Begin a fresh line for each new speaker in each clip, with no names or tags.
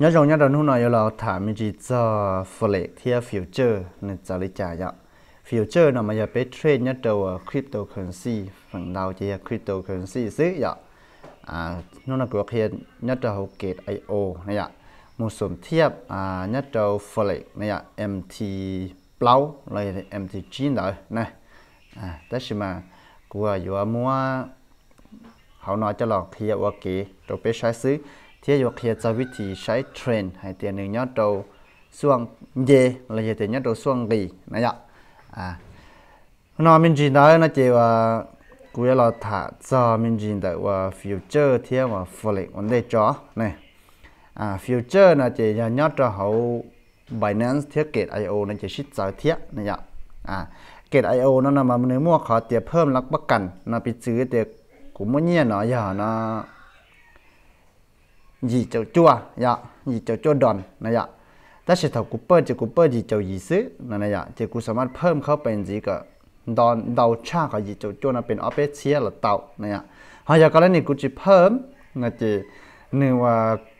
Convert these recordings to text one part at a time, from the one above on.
nhớ rồi nhớ rồi hôm nay là thả mình chỉ cho phụ lệ theo future nên cho lý trả dạ future nó mà giờ bé trade nhớ đầu cryptocurrency phần đầu chỉ cryptocurrency xứ dạ à nó là cuộc hiện nhớ đầu kết io này dạ một số thiệp à nhớ đầu phụ lệ này dạ mt plau này mt chín rồi này à tất nhiên mà của vừa mua họ nói cho lọt khi ở kế rồi bé sai xứ ที่อยู่เขียจะวิธีใช้เทรนให้เตียนหนึ่งยอดเราส่วงเยเราจะเตียนยอดเราส่วงดีนะยะอ่านอมินจีนได้นะเจว่ากูจะเราถ้าจะมินจีนแต่ว่าฟิวเจอร์ที่ว่าฟลิกวันได้จ่อเนี่ยอ่าฟิวเจอร์นะเจยอดเราเขา Binance เทียเกต IO นะเจชิดจ่อเทียนะยะอ่าเกต IO นั่นนะมันเนื้อมั่วขอเตียเพิ่มรักประกันนะไปซื้อเตียกูมั่วเนี่ยเนาะอย่านะ gì chầu chua dạ gì chầu chua đòn này dạ ta sẽ thầu cooper chỉ cooper gì chầu gì xứ này này dạ chỉ cú sớm ăn phơm khâu bên gì cả đòn đầu cha cả gì chầu chua nó bên ốp bếp xía là tàu này dạ họ giờ có lẽ này cú chỉ phơm là chỉ nếu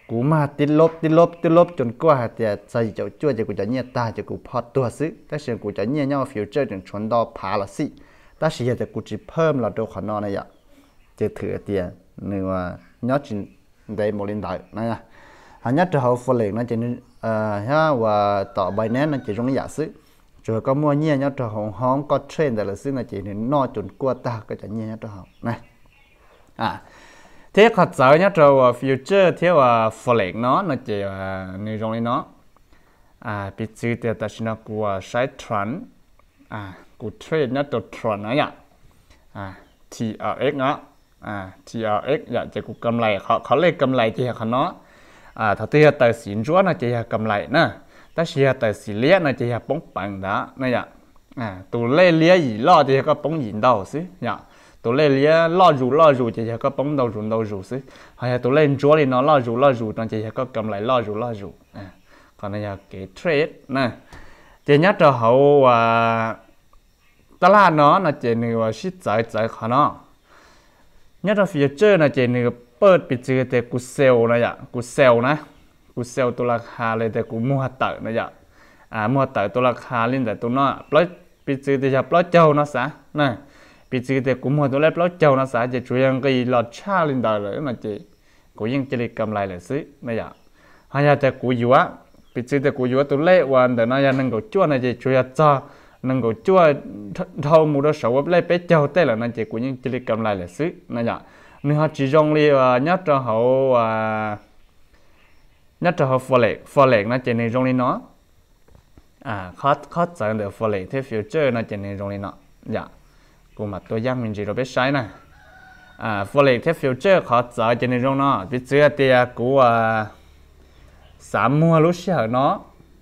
cú mà tít lốp tít lốp tít lốp chuẩn qua thì sao à, chầu chua chỉ cú chả nhẹ ta chỉ cú phật tua xứ ta sẽ cú chả nhẹ nhau future chuẩn chuẩn đo phá là xí ta sẽ giờ cú chỉ thêm là đâu khả năng này dạ chỉ thử tiền à, nếu mà nhớ chỉ để một liên đại này hàng nhất trường hợp phụ liền nó chỉ à, ha và tạo bài nén nó chỉ trong giả sử rồi có mua nhia nhau trường hợp không có trên để là xứ là chỉ nên no chuẩn qua ta cái chẳng nhia nhau trường hợp này
à thế thật sự nhá trường future thế và phụ liền nó nó chỉ à, như trong nó à bị chữ thì ta xin nó của sai chuẩn à của trade trường tròn này à T R X đó à TRX dạ chỉ cũng cầm lại họ họ lấy cầm lại chỉ họ nó à thật thì tờ xin chúa nó chỉ họ cầm lại nè ta chỉ họ tờ xin lia nó chỉ họ bóng bằng đó này dạ à tụ lấy lia gì lo thì họ bóng gì đâu xí dạ tụ lấy lia lo rủ lo rủ chỉ họ bóng đâu rủ đâu rủ xí hay là tụ lấy chúa thì nó lo rủ lo rủ nó chỉ họ cầm lại lo rủ lo rủ à còn này là cái trade nè chỉ nhắc cho hậu à ta là nó nó chỉ người à, là shit giải giải khó nó nhất là phía chơi này chỉ nửa bớt bị thì cú sale này ạ cú sale này cú sale tôi hà lên thì cú mua hạt tử mua hạt tử tôi hà lên thì tôi nó plus bị chơi thì là plus châu nó xả này bị chơi thì cú mua tôi lấy plus châu nó xả chỉ chủ yếu cái lọt cha lên đời rồi mà chị cú yên chỉ cầm lại là xí này ạ thì cú yếu á bị thì cú yếu tôi lấy hoàn để nó ra chua này chủ yếu cho 能够做头目的时候，我来被交代了，那结果人这里干来了事，那样，你看其中的啊，那之后啊，那之后复来复来，那这内容的呢，啊，考考证的复来，这 future 那这内容的呢，呀，我们多样名字都别晒呢，啊，复来这 future 考证这内容呢，别这的啊，我啊，三毛路线呢。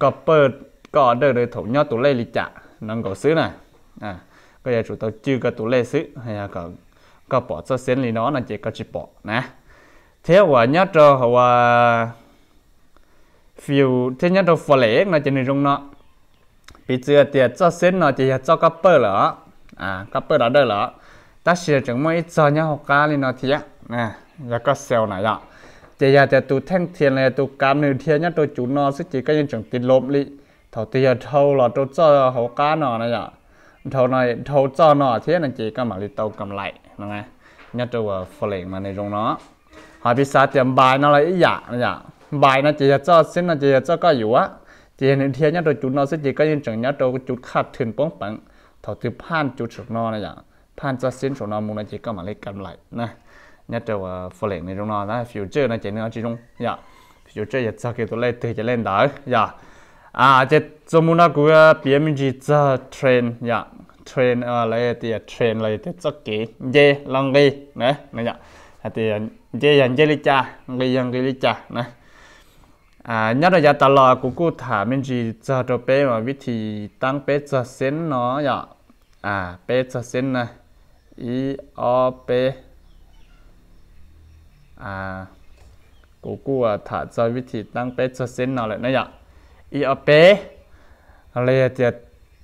có bơ có đỡ đỡ thổ nhau tủ lê lì chả nó có xứ này à có giờ chúng tôi chưa có tủ lê xứ hay là có có bỏ cho xén lì nó là chỉ có chỉ bỏ nè thế và nhớ cho và phiêu thế nhớ cho phò lễ chỉ nên trong nó bị chưa tiệt cho xén nó chỉ cho có bơ à có bơ đó đỡ lỡ ta sẽ chẳng mấy cho nhau cá lì nó thiệt nè giờ có sale này rồi thì giờ thì tụ thanh thiền này tụ cam nửa thiền nhá tụ chủ nó sẽ chỉ cái những chuyện tiền lộn lị thầu thì thâu là tụ cho hậu cá nọ này ạ thầu này thầu cho nọ thế là chỉ cái mà đi tàu cầm lại nó nghe tụ ở mà này trong nó họ bị sao tiền bài là ý dạ này ạ bài nó chỉ cho cho có yếu chỉ nửa thiền nhá tụ chủ nó sẽ chỉ cái những chuyện nhá tụ chủ khát thuyền bóng bẩn thầu thì phan chủ sụp nó này ạ phan cho xin sụp nó muốn là chỉ cái mà lấy cầm lại nè nhất là phụ lệnh này trong nó đó future nó chỉ nữa chỉ trong dạ future giờ sao cái tôi lấy từ cái lên đó dạ à chứ trong muốn nó cũng biết cho train dạ train à lấy thì ờ, train lấy thì chắc kỹ dễ lòng đi nè nè dạ à, thì dễ dàng dễ lý cha người dàng người lý cha nè à nhất là giờ ta lo cũng cũng thả mình chỉ cho cho bé mà vị thì tăng bé cho sen nó dạ à bé cho sen này i o bé กูกูถ้าจะวิธีตั้งเป๊ะจะเส้นนอาเลยนะยะอีอเป๊ะอะไรจะ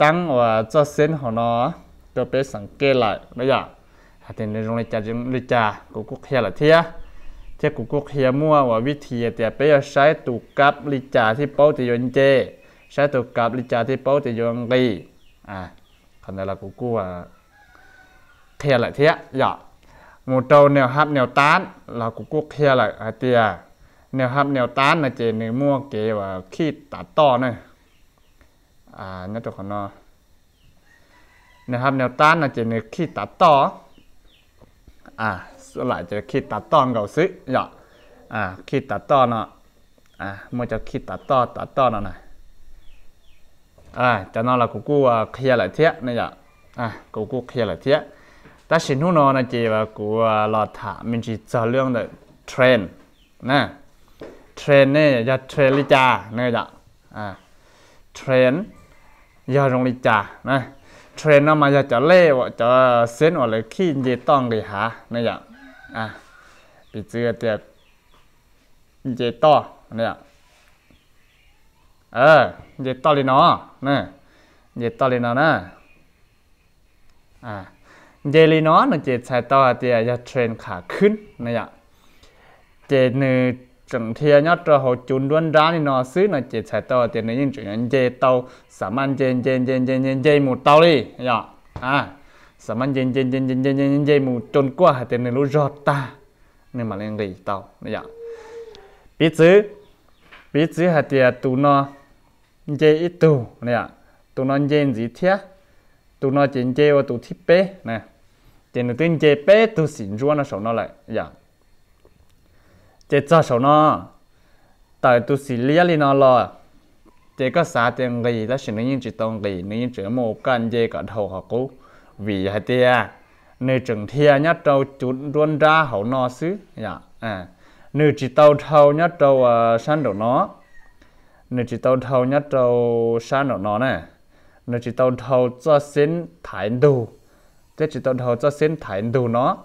ตั้งว่าจะเส้นของเนาะตัวเป๊ะสังเกตเลยนะยะถาเป็นในโรงเรียนจะจะจะกูกูเทียนละเทียเท้ากูกูเขียมั่วว่าวิธีแต่เป๊ะใช้ตุกับลิจาที่เป้าจะยนเจใช้ตุกับลิจาที่เป้าจะยนรีอ่าคนเดนกูกูว่าเทียละเทียยะมูเตาแนวฮับแนวต้านเรากูกุกเฮียละอาเตียแนวฮับแนวต้านนะเจนมั่วเกว่าขี้ตัดต่อเนี่ยอ่านี่ตัวของนอแนวฮับแนวต้านนะเจนขี้ตัดต่ออ่าสลายจะขี้ตัดต่อเก่าซึหยออ่าขี้ตัดต่อเนาะอ่ามัวจะขี้ตัดต่อตัดต่อเนาะนะอ่าจะนอนเรากูกูเคลียร์หลายเทียนี่หยออ่ากูกูเคลียร์หลายเทียต่สิ่งนั้นจะว่ากูรอถามมันจะจะเรื่องเดอะเทรนนะเทรนเนี่ยจะเทรนลิจาเนี่ยจ้ะอ่าเทรนย่อลงลิจานะเทรนนั้นมันจะจะเล่ว่าจะเส้นว่าเลยขี้จะต้องเลยหานี่จ้ะอ่าปีเจือเดียเจต่อเนี่ยเออเจต่อเลยเนาะเนี่ยเจต่อเลยเนาะนะอ่าเยลีนอนะเจใช้ต่อเตียยาเทรนขาขึ้นนะยะเจนือจังเทียยอดเราหจุนด้วนร้านนี่นอซื้อนะเจใช้ต่อเตียนยิ่งจุนเจเตาสามัญเจนเจนเจนเจนเจนเจหมูเตาลีนะยะอ่าสามัญเจนเจนเจนเจนเจนเจนเจหมูจนกว่าเตียนรู้รอดตาเนี่ยมาเรื่องรีเตานะยะปีซื้อปีซื้อเตียตูนอเจอีตูนะยะตูนอเจนสีเทียตูนอเจนเจว่าตูทิเป้นะ chỉ nó tin chế bé tu xin chúa nó sầu nó lại dạ chế cho sầu nó tại tu xin lia li à. nó lo chế có sa tiền gì đó xin những chỉ tông gì những chỉ một căn chế cả thầu họ cố vì hai tia nơi trường thia nhất trâu chúng luôn ra hậu nó xứ dạ à nơi chỉ tàu thâu nhất trâu ờ, san đầu nó nơi chỉ tàu thâu nhất trâu san đầu nó này nơi chỉ tàu thâu cho xin thải đủ 这只到头做先抬度呢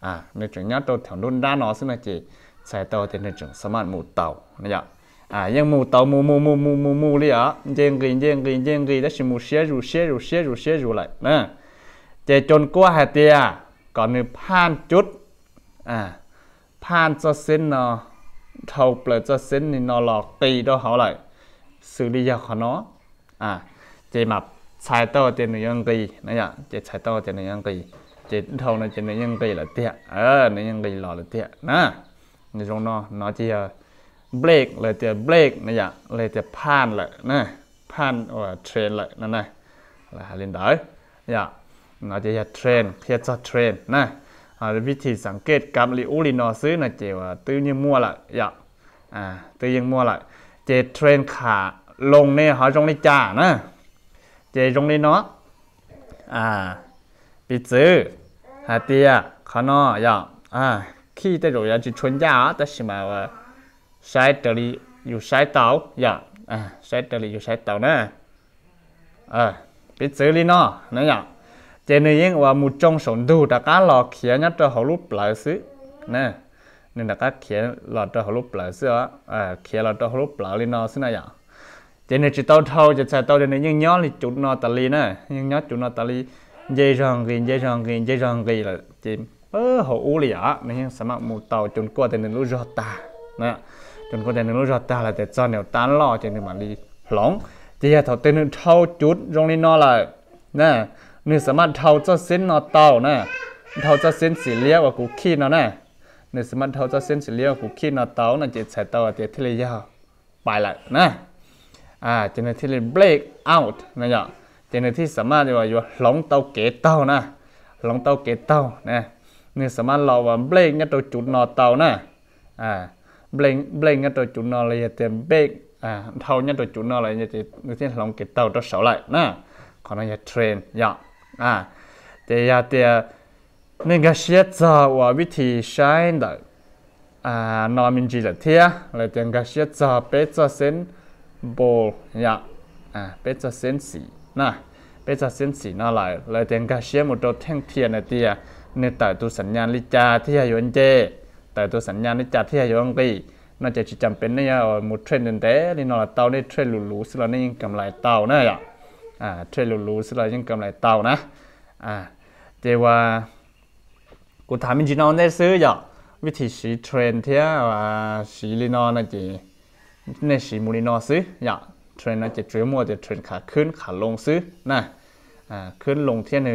啊，那种要到条路拉呢是嘛只才到的那种什么木头，那样啊，用木头木木木木木木的啊，这个这个这个那是木切入切入切入切入来，嗯，这จนกว่าเตียก่อนนึงผ่านจุดอ่าผ่านจะเส้นเนาะเท่าเปลือกจะเส้นนี่นอหลอกตีด้วยเขาเลยสื่อดียาขอเนาะอ่าเจมับ菜刀就那样给，那样这菜刀就那样给，这头呢就那样给了点，呃，那样给了了点，那你说呢？那就要 break 了，就 break 那样，了就判了，那判或 train 了，那那来还领导呀，那就要 train，要做 train 那。อ่าวิธีสังเกตกับลิอุลินอซื้อนะเจว่าตื้อยังมั่วละอย่าอ่าตื้อยังมั่วละเจเทรนขาลงเนี่ยหาจงในจ่านะ chế rong lên nó à bị chữ hà tia khó nó dạ. à khi tới rồi chỉ chuẩn giá ta xem mà sai tới đi dù sai tàu ya dạ. à sai tới đi dù sai tàu nè à bị chữ lên nó nữa ya chế này yên và một trong sổn đủ đã cá lò khía nhất cho hậu lúc lại xứ nè nên đã cá khía lò cho hậu lúc lại xứ à khía lò cho hậu lúc lại lên nó xứ này cho nên chỉ tao thâu chỉ sao tao nên những nhóm thì chúng nó tali nè những nhóm chúng nó tali dây rong gì dây rong gì dây rong gì là chỉ bơ hồ u lì á nên sao mà mù tàu chúng qua thì nên lúc rót ta nè chúng qua thì nên lúc rót ta là để cho nếu tán lo cho nên mà đi lỏng chỉ là thầu tên nên thâu chút trong đi nó là nè nên sao mà thâu cho xin nó tàu nè thâu cho xin xì lia và cú khi nó nè nên sao mà thâu cho xin xì lia và cú khi nó tàu là chỉ sai tàu là chỉ thế là bài lại nè อ่าเจนที่เรียน break out นะจ๊ะเจนที่สามารถจะว่าอยู่หลงเตาเก๋เตานะหลงเตาเก๋เตานะนี่สามารถเราว่า break เนี่ยตัวจุดนอเตานะอ่า break break เนี่ยตัวจุดนอเลยเต็ม break อ่าเท่าเนี่ยตัวจุดนอเลยเนี่ยจะนี่ที่หลงเก๋เตาตัวเสาไหลนะขอเนี่ยเทรนอย่าอ่าแต่อย่าแต่นี่ก็เชื่อใจว่าวิธีใช้ได้อ่านอนมินจีละเทียเลยแต่ก็เชื่อใจเป็ดจะเส้นบอลยัอ่าเป็นจะเส้นสีนะเป็นจะเส้นสีน่าไหลเลยเตียงกาเชียมุดตัแท่งเทียนในเตียในแต่ตัวสัญญาณลิจาที่ายนเจแต่ตัวสัญญาณลิจาที่ายนกีน่าจะจำเป็นเนี่ยมุดเทรนเดนเต่นี่นอเตานี่เทรนหลุลูสิเลานี่ยังกำไรเตาเนี่ยอ่าเทรนหลุลูสิเรายังกำไรเตานะอ่าเจว่ากูถามมินจีนอนได้ซื้ออย่าวิธีสีเทรนเที่ยวสีลีนอนนะจีในสีมูลินอซื้ออยากเทรนนะจะเทรนมัวจะเทรนขาขึ้นขาลงซื้อนะอ่าขึ้นลงเทียน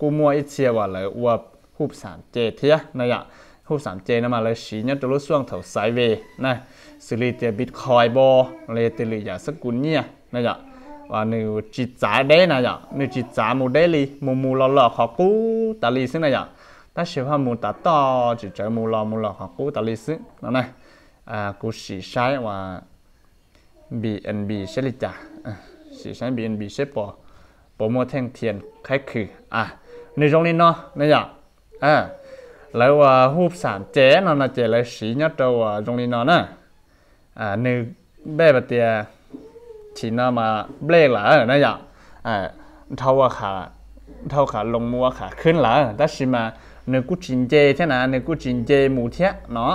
กูมัวอีเชียว่าเลยว่าหูบสามเจเทียนะอยากหูบสามเจนะมาเลยสีเนี่ยจะรถส่วงแถวายเวนะสุริเตียบิตคอยบอเลยติลิอยากสกุลเนี่ยนะอยากว่าหนูจิตจ๋าได้นะอยากหนูจิตจ๋ามูได้ลีมูมูหล่อหล่อขอกู้ตาลีซึ่งนะอยากถ้าเชื่อว่ามูตัดต่อจิตใจมูหล่อมูหล่อขอกู้ตาลีซึ่งนะนะอ่ากูสีใช้ว่า BNB เชลิจ่าสีสัน BNB เชปอปมเทงเทียนแค่คืออ่ะในตรงนี้เนาะนี่อยากอ่าแล้วว่าหูปสามเจนนะเจเลยสีเนาะตัวตรงนี้เนาะนะอ่าหนึ่งเบบเตียชีน่ามาเบลกหล่ะนี่อยากอ่าเท่าว่าขาเท่าขาลงมัวขาขึ้นหล่ะแต่ชิมาเนื้อกุจินเจเท่านั้นเนื้อกุจินเจหมูเทียเนาะ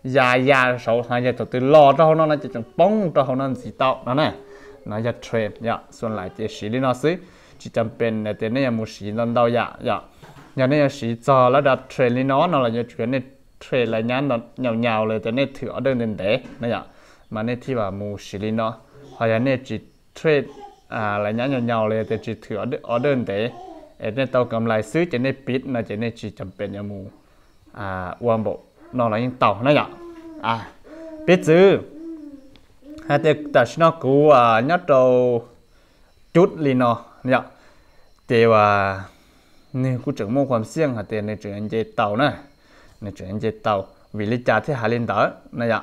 già già sầu nó giờ tôi lo cho họ nó nó chỉ cần bông cho họ nó chỉ tao đó nè nó giờ trade ya xuân lại chỉ xí đi nó xí chỉ cần bên này, tiền này là một xí lần đầu ya dạ, ya dạ. nhà này là xí cho nó đặt trade đi nó nó là giờ chuyển này trade là nhá, nó nhào nhào เลย tiền này thử ở đơn đơn đấy nó ya mà này thì là một xí đi nó hoặc là này chỉ trade à là nhá nhào nhào nhào เลย tiền chỉ thử ở đơn đấy ở đây tao cầm lại xứ chỉ này biết, nó chỉ này chỉ cần bên nhà mù à uang bộ nó là in tàu nó nhở à biết chứ hai tiệc ta nó cú à nhất đầu chút li nó nhở thì à nên cú trưởng môn ความเสี่ยงหาเตียนในจุดอันเจเต่านะในจุดอันเจเต่า วิลิจาที่หาเล่นเต๋อนะยะ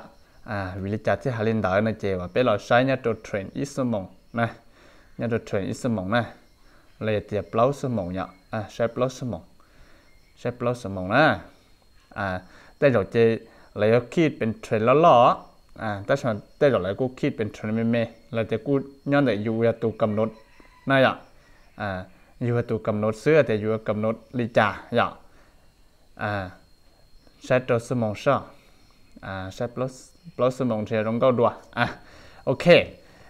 อ่า วิลิจาที่หาเล่นเต๋อนะเจว่าเป็นเราใช้เนี่ยตัวเทรนอีสมองนะเนี่ยตัวเทรนอีสมองนะเลยเตียบเล้าสมองเนี่ยอ่าใช้เล้าสมองใช้เล้าสมองนะ อ่าแต่เราจะเราคิดเป็นเทรนล้ออ่าแต่ฉันแต่เรากูคิดเป็นเทรนเมเมเราจะกูย้อนแต่อยู่ตัวกำหนดนั่นอ่ะอ่าอยู่ตัวกำหนดเสื้อแต่อยู่กำหนดลิจ่าอย่างอ่าใช้ตัวสมองช่ออ่าใช้ plus plus สมองเทรนก็ดัวอ่ะโอเค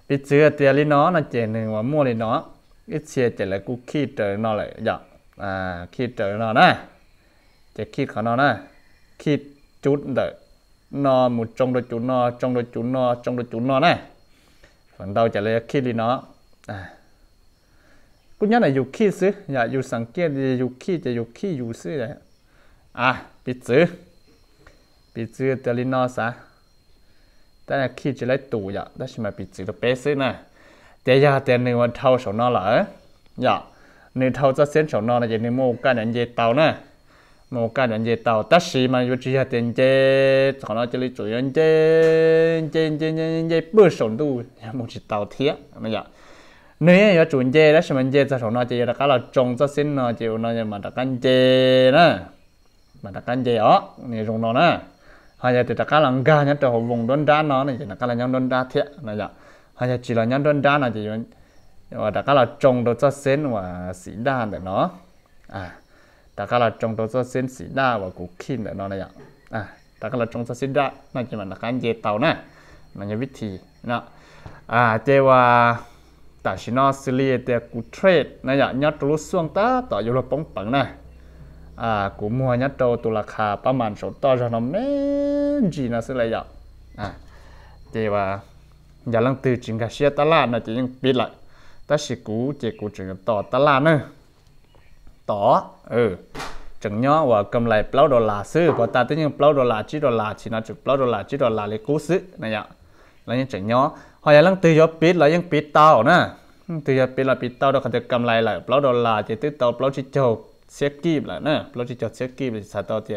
ไปเจอเตียลิน้อนะเจหนึ่งว่ามั่วลิน้ออีเชียเจแล้วกูคิดเจอนอเลยอย่างอ่าคิดเจอนอนะจะคิดเขานอนะ khi chút đỡ nó một trong đôi chú nó trong đôi chú nó trong đôi chú nó này phần đầu trả lời khi đi nó à cũng nhớ là dù khi xứ nhà dạ, dù sáng kia thì dù khi thì dù khi dù xứ này à bị xứ bị xứ trả lời nó sao ta là khi chỉ lấy tủ vậy đó là mà bị xứ được bé xứ này để giờ để nên vào thâu sổ nó lỡ dạ nên thâu cho xem sổ nó là gì nên mua cái này gì tàu nè một cái đoạn về tàu taxi mà vô chỉ hạt tiền chế cho nó chơi chủ nhân chế chế chế chế chế bữa sống đủ một chỉ tàu thiệt mà dạ nếu như chủ nhân chế đó xem chế cho nó chơi là cái là trồng cho xin nó chịu nó mà đặt canh chế đó mà đặt canh chế đó này dùng nó nè hay là thì đặt cái lăng ga nhất là vùng đơn đá nó này chỉ là cái dạ. là nhóm đơn đá thiệt này dạ hay là chỉ là nhóm đơn đá là chỉ và đặt cái là trồng xin và xỉ đa để nó à là là là là trong trong xin xin xin và cũng chỉ nè, cái à, nó xử lý ta, 大家啦种多做先是那我古看的那那样啊，大家啦种做先的，那就嘛那干接到呢，那就问题那啊，这话但是那系列的古 trade à, cụ mua nhất đầu tu là khá ba màn số to cho nó mấy gì nó sẽ lấy dạo à thì và giờ lần từ chính cái xe ta là nó chỉ những biết lại ta sẽ cú chỉ cú chuyện to ta là nữa tỏ ừ chẳng nhớ và cầm lại bao đô la sư và ta tự nhiên bao đô la chỉ đô la chỉ nó chỉ bao đô la chỉ đô la lấy cố sư này ạ là những chẳng nhớ họ là lăng từ gió biết là những biết tao nè từ gió biết là biết tao đó có thể cầm lại lại bao đô la chỉ từ tàu bao chỉ châu xe là nè bao chỉ châu xe là sao tao thì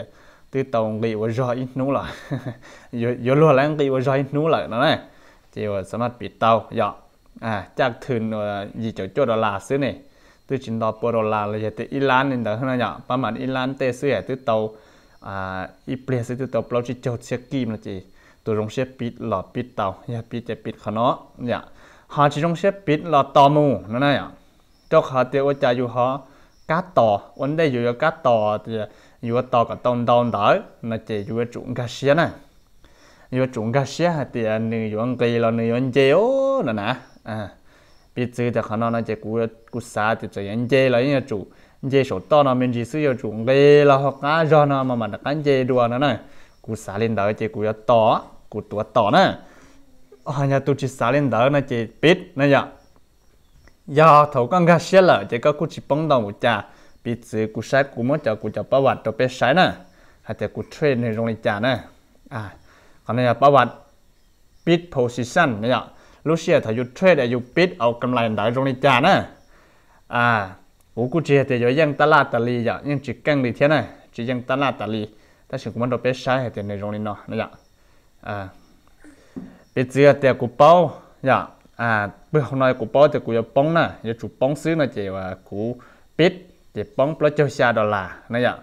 từ tàu người và gió ít nú là yo là người và gió ít nú này chỉ là sao mà biết tao dạ à chắc thường ờ, gì chỗ chỗ đô la sư này tôi chỉ đọc bờ đồ là là giờ từ Iran nên đó hơn nhở ba mà Iran tê sư hệ từ tàu à Iple sư từ tàu bao chỉ chốt xe kim là chỉ tôi rong xe pit lọ pit tàu giờ pit giờ pit khăn nó nhở dạ. họ chỉ rong xe pit lọ tò mù nên này nhở cho họ tiêu ở nhà อยู่ họ cá tò vấn đề đề อยู่ cá tò thì อยู่ tò cả tông đông đó là chỉ อยู่ chúng cá xe này อยู่ chúng cá xe thì người อยู่ ăn cây là người Anh chéo nè nè à bị chữ thì khả năng là chỉ cú cú xa thì chỉ anh chơi là anh chủ anh chơi số to nó mình chỉ sử dụng chủ lê là hoặc cá do nó mà mà đặt anh chơi đùa nó này cú xa lên đó chỉ cú to cú tua to nè ở nhà tu chỉ xa lên đó nó chỉ biết nè giờ giờ thầu con gà xe là, chỉ có cú chỉ bông đầu một cha bị chữ cú sai cú mất cho cú cho bảo vật cho bé sai nè hay là cú train này trong này cha nè à còn này bảo vật bit position nè giờ lúc xưa thầy dù trade dù biết ở cầm lại đại trong này chả nè à ủ cụ chia thì giờ dân ta la ta li giờ nhưng chỉ căng đi thế này chỉ dân ta la ta li ta chỉ cũng muốn đọc biết sai thì này trong này nó à biết giờ thì cụ bao giờ à bữa hôm nay cụ bao thì cụ giờ bóng nè giờ chủ bóng xứ nè chỉ và cụ bid, chỉ bóng plơ chơi xa đô la nè giờ dạ.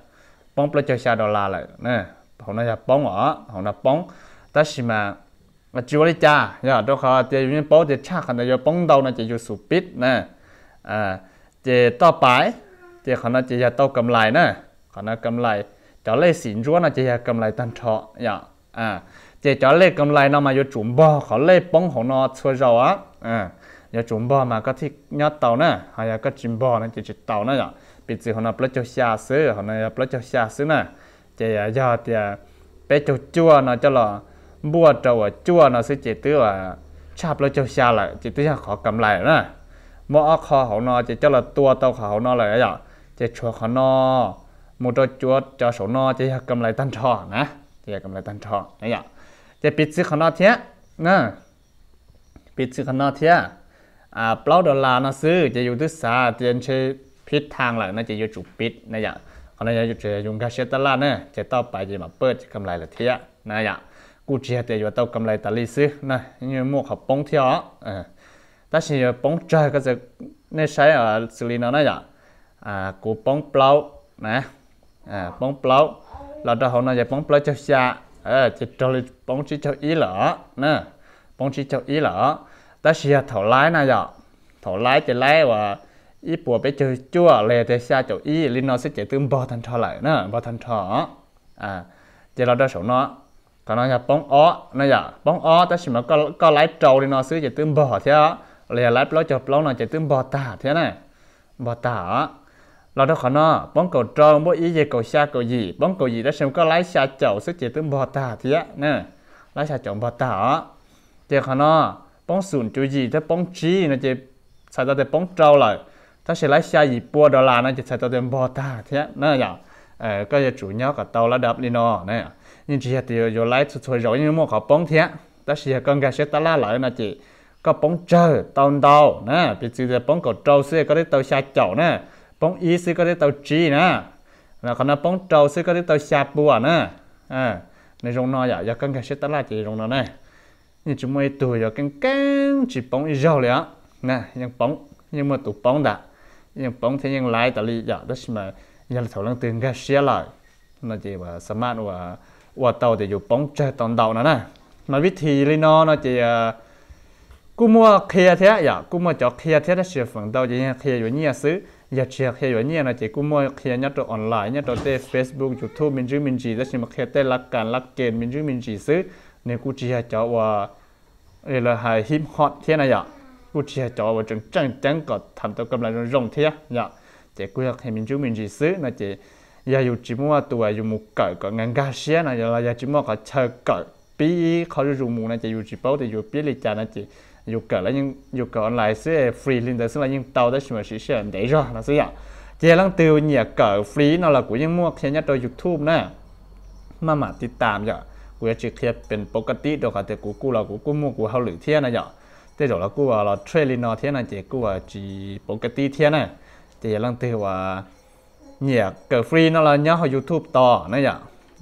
bóng plơ chơi xa đô la lại nè hôm nay là bóng ở hôm nay bóng ta chỉ mà và chú lấy cha nhờ đó họ chỉ những bố chỉ cha khẩn là bóng đầu là chỉ dùng sụp bít nè à chỉ to bái chỉ khẩn là chỉ là to cầm lại nè khẩn là cầm lại cho lấy xỉn chúa là chỉ là cầm lại tan trọ nhờ à chỉ cho lấy cầm lại nó mà dùng chủng bò họ lấy bóng họ nó xua rau á à giờ chủng bò mà có thích nhớ tàu nè hay là có chim bò nó chỉ chỉ tàu nè nhờ bị chỉ họ nó bắt cho xa họ nó bắt cho xa nè chỉ giờ à, thì à, bé cho chua nó cho là บัวเจ้าจั่วนาะสิเจตัวชาบเราเจ้าชาละเจตัวขอกำไรนะมอคอขานอเจเจ้าละตัวเตาขานอเลยอย่าเจชัวขานอมุดจั่วเจ้าสนอยากำไรตั้นทอนะยากำไรตั้นทอนะอย่าเจปิดซื้อขานอเทียนะปิดซื้อขานอเทียอ่าเปล่าดอลลาร์นะซื้อจะอยู่ทุสาเตียนเชพิษทางหลังน่าจะอยู่จุดปิดนะอย่าเขาเนี่ยจะยุงกาเชตลาดเนี่ยจะต่อไปจะมาเปิดกำไรละเทียนะอย่ากูเจียเตียวเต้ากำไรตาลีซื้อนะยืมหมวกขับป้องเที่ยวเออแต่สิป้องเจอก็จะในใช้อ่ะสุรินทร์นะจ๊ะอ่ากูป้องเปล่านะอ่าป้องเปล่าเราจะเอาหน่อยป้องเปล่าเจ้าชาเออจะจะป้องชีเจ้าอีเหรอนะป้องชีเจ้าอีเหรอแต่สิเถ่าร้ายนะจ๊ะเถ่าร้ายจะร้ายว่าอีปัวไปเจอจั่วเลยแต่ชาเจ้าอีลินนอสิเจตึมบ่ทันทอไหลนะบ่ทันทออ่าเจ้าเราได้สองเนาะ còn nó nhà bóng ó nó giờ bóng ó ta có có lái trâu đi nó xứ chỉ tương bò thế á lìa lái lối chụp lâu nó chỉ thế này bò tả là đó khó nó bóng cầu trâu bó ý gì xa cầu gì bóng cầu gì đó xem có lái xa chậu xứ chỉ tương bò tả thế á lái xa chậu bò tả chỉ khó nó bóng sùn chú gì thế bóng chi nó chỉ sai ra thế bóng trâu lại ta sẽ lái xa gì bua đó là nó chỉ sai ra thế bò tả thế nè giờ ờ có giờ chủ cả tàu là đập đi nó nhưng chỉ là rồi lại chút chút rồi nhưng mà có bóng thiên ta chỉ là con gà sẽ ta la lại mà chị. có bóng chờ tàu tàu nè bị chỉ là bóng cầu trâu xưa có cái tàu xa chậu nè bóng ý xưa có cái tàu chi nè là còn là bóng trâu xưa có cái tàu xa bùa nè à này rong nói vậy, giờ con gà sẽ ta la chị, rong nó này nhưng chúng mày tuổi giờ cái căng chỉ bóng ít rồi liền nè nhưng bóng nhưng mà tụ bóng đã nhưng bóng thế nhưng lại tại vì giờ đó mà giờ là thầu lăng tiền gà xe lại nó chỉ và smart và ว่าเตาจะอยู่ป้องเจตอนเตานั่นนะมันวิธีเลยเนาะเนาะจะกูมัวเคลียเทียอย่ากูมัวจอกเคลียเทียได้เสียฝังเตาจะเนี่ยเคลียอยู่เนี่ยซื้ออย่าเชียเคลียอยู่เนี่ยนะจะกูมัวเคลียเนี่ยตัวออนไลน์เนี่ยตัวเต้เฟซบุ๊กยูทูบมินจูมินจีแล้วชิมาเคลียเต้รักการรักเกณฑ์มินจูมินจีซื้อเนี่ยกูเชียจอว่าเรื่องหายฮิปฮอตเทียนะอย่ากูเชียจอว่าจังจังจังก็ทำตัวกำลังรองเทียอย่าจะกูอยากให้มินจูมินจีซื้อนะจะ giờ dù chỉ mua tuổi dù một cỡ có ngang ga xe này giờ là giờ chỉ mua có chờ cỡ bí khó dù mù này chỉ dù chỉ bao thì dù bí lịch trả này chỉ dù cỡ là nhưng dù cỡ online sẽ free lên đó sẽ là nhưng tàu đó chỉ mà chỉ sẽ để rồi là sẽ giờ lăng tiêu nhẹ cỡ free nó là của những mua khi nhất tôi youtube nè mà mà thì tạm giờ của chỉ khi เป็นปกติดอกแต่กูกูเรากูกูมูกูเขาหรือเทียนนะจ๊ะแต่เดี๋ยวเรากูว่าเราเทรลินอเทียนนะเจ๊กูว่าจีปกติเทียนนะเจ๊ยังเตือว่า nhẹ cờ free nó là nhớ họ youtube to nó dạ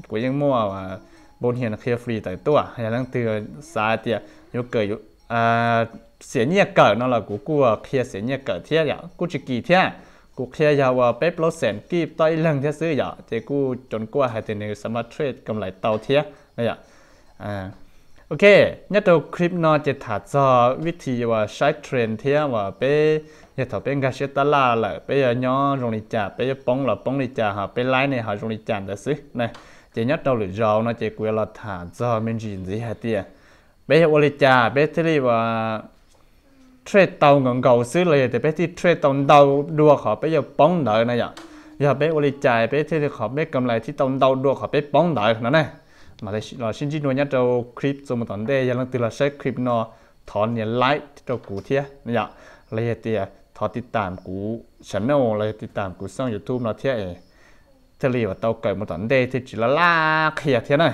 của những mua mà bốn hiện kia free tại tua à? hay là từ xa tiệt yo cờ à xiển nhẹ cờ nó là của của kia xiển nhẹ cờ thiệt dạ của chỉ kỳ thiệt à? của kia giờ và bếp lốt sẹn kịp tay lần thiệt xứ dạ thì của chọn qua hai smart trade cầm lại tàu thiệt nó dạ à ok nhất đầu clip nó chỉ thả cho viết thì và side trend thiệt à, và bếp giờ thọ bên cái ta la là bây giờ nhó rong đi chả bây giờ bóng là bóng đi chả họ bên lái này họ rong đi chả đã xứ này chỉ nhất đầu lửa rau nó chỉ quên là thả do mình gì gì hết tiệt, bây giờ đi chả bây giờ thì là trade tàu ngon cầu xứ là thì bây thì trade tàu đầu đua họ bây giờ bóng nợ này nhở, giờ bây giờ đi chả bây giờ thì họ biết cầm lại thì tàu đầu đua họ bây bóng nợ nữa này mà đây là xin chỉ nuôi nhất đâu clip zoom một tuần đây giờ lần từ là sẽ clip nó thọn nhà like cho cụ thiệt này nhở, lấy tiệt ทอติดตามกูฉันโนเลยติดตามกูช่องยูทูบเนาะเที่ยเอทะเลว่าเตาเกิดมาตอนเดที่จิละลาเขียเที่ยน่ะ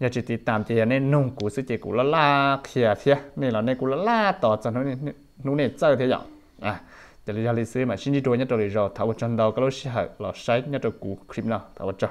อยากจะติดตามเที่ยนี่นุ่งกูซื้อเจกูละลาเขียเที่ยนี่เราในกูละลาต่อจากนู้นนี่นู้นเนี่ยเจ้าเที่ยอย่างอ่ะแต่เราจะซื้อมาชิ้นที่ตัวเนี่ยตัวเราถ้าว่าจนเราก็รู้สึกเราใช้เนี่ยตัวกูคลิปเนาะถ้าว่าจ้า